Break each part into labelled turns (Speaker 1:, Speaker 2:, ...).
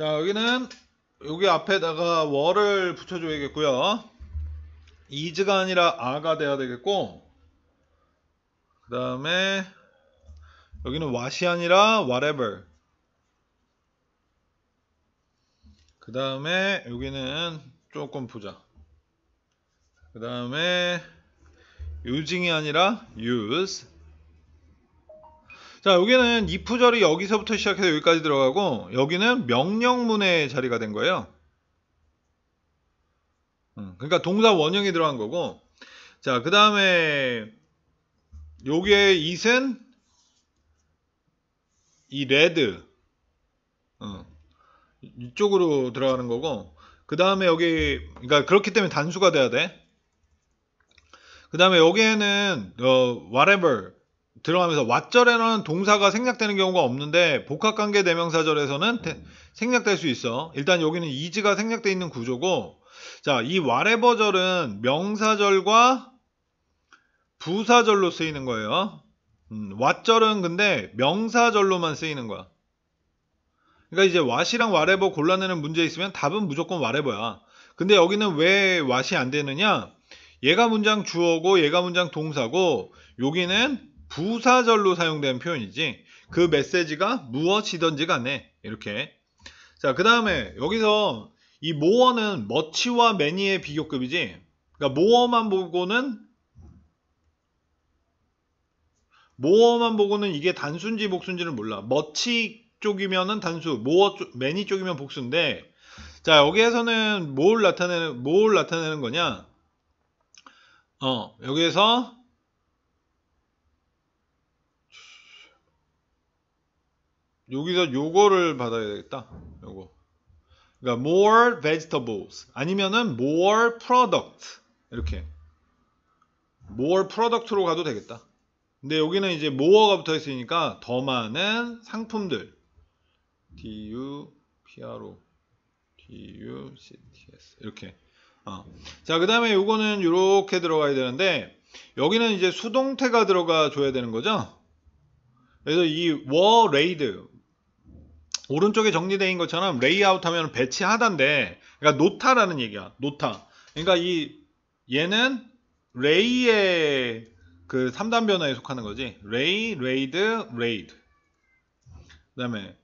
Speaker 1: 자 여기는 여기 앞에다가 월을 붙여줘야겠고요 이즈가 아니라 아가 돼야 되겠고 그 다음에 여기는 what이 아니라 whatever 그 다음에 여기는 조금 보자 그 다음에 using이 아니라 use 자, 여기는 if 절이 여기서부터 시작해서 여기까지 들어가고 여기는 명령문의 자리가 된 거예요. 음, 그러니까 동사 원형이 들어간 거고 자, 그 다음에 요게 이은 이 레드 어, 이쪽으로 들어가는 거고 그 다음에 여기 그러니까 그렇기 때문에 단수가 돼야 돼. 그 다음에 여기에는 어, whatever 들어가면서 왓절에는 동사가 생략되는 경우가 없는데 복합관계 대명사절에서는 대, 생략될 수 있어. 일단 여기는 이즈가 생략되어 있는 구조고 자, 이 whatever절은 명사절과 부사절로 쓰이는 거예요. 음, 왓절은 근데 명사절로만 쓰이는 거야. 그러니까 이제 w h 이랑 whatever 골라내는 문제 있으면 답은 무조건 whatever야. 근데 여기는 왜왓이안 되느냐? 얘가 문장 주어고 얘가 문장 동사고 여기는 부사절로 사용되는 표현이지 그 메시지가 무엇이든지 간에 이렇게 자 그 다음에 여기서 이 모어는 머치와 매니의 비교급이지 그러니까 모어만 보고는 모어만 보고는 이게 단순지 복순지를 몰라 머치 쪽이면은 단수 모어 쪽, 매니 쪽이면 복수인데 자 여기에서는 뭘 나타내는 뭘 나타내는 거냐 어 여기에서 여기서 요거를 받아야 되겠다. 요거. 그러니까 more vegetables 아니면은 more product 이렇게 more product로 가도 되겠다. 근데 여기는 이제 more가 붙어 있으니까 더 많은 상품들 d u p r o d u c t s 이렇게 어. 자그 다음에 요거는 이렇게 들어가야 되는데 여기는 이제 수동태가 들어가 줘야 되는 거죠. 그래서 이 war raid 오른쪽에 정리된 것처럼 레이아웃 하면 배치 하단데 그러니까 노타라는 얘기야. 노타. 그러니까 이 얘는 레이의 그 3단 변화에 속하는 거지. 레이, 레이드, 레이드. 그다음에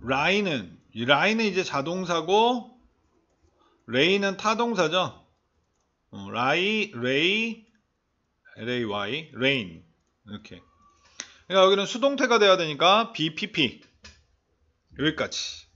Speaker 1: 라인은 라인은 이제 자동사고 레이는 타동사죠. 어, 라이, 레이, LAY, 레인 이렇게. 그러니까 여기는 수동태가 돼야 되니까 BPP. 여기까지.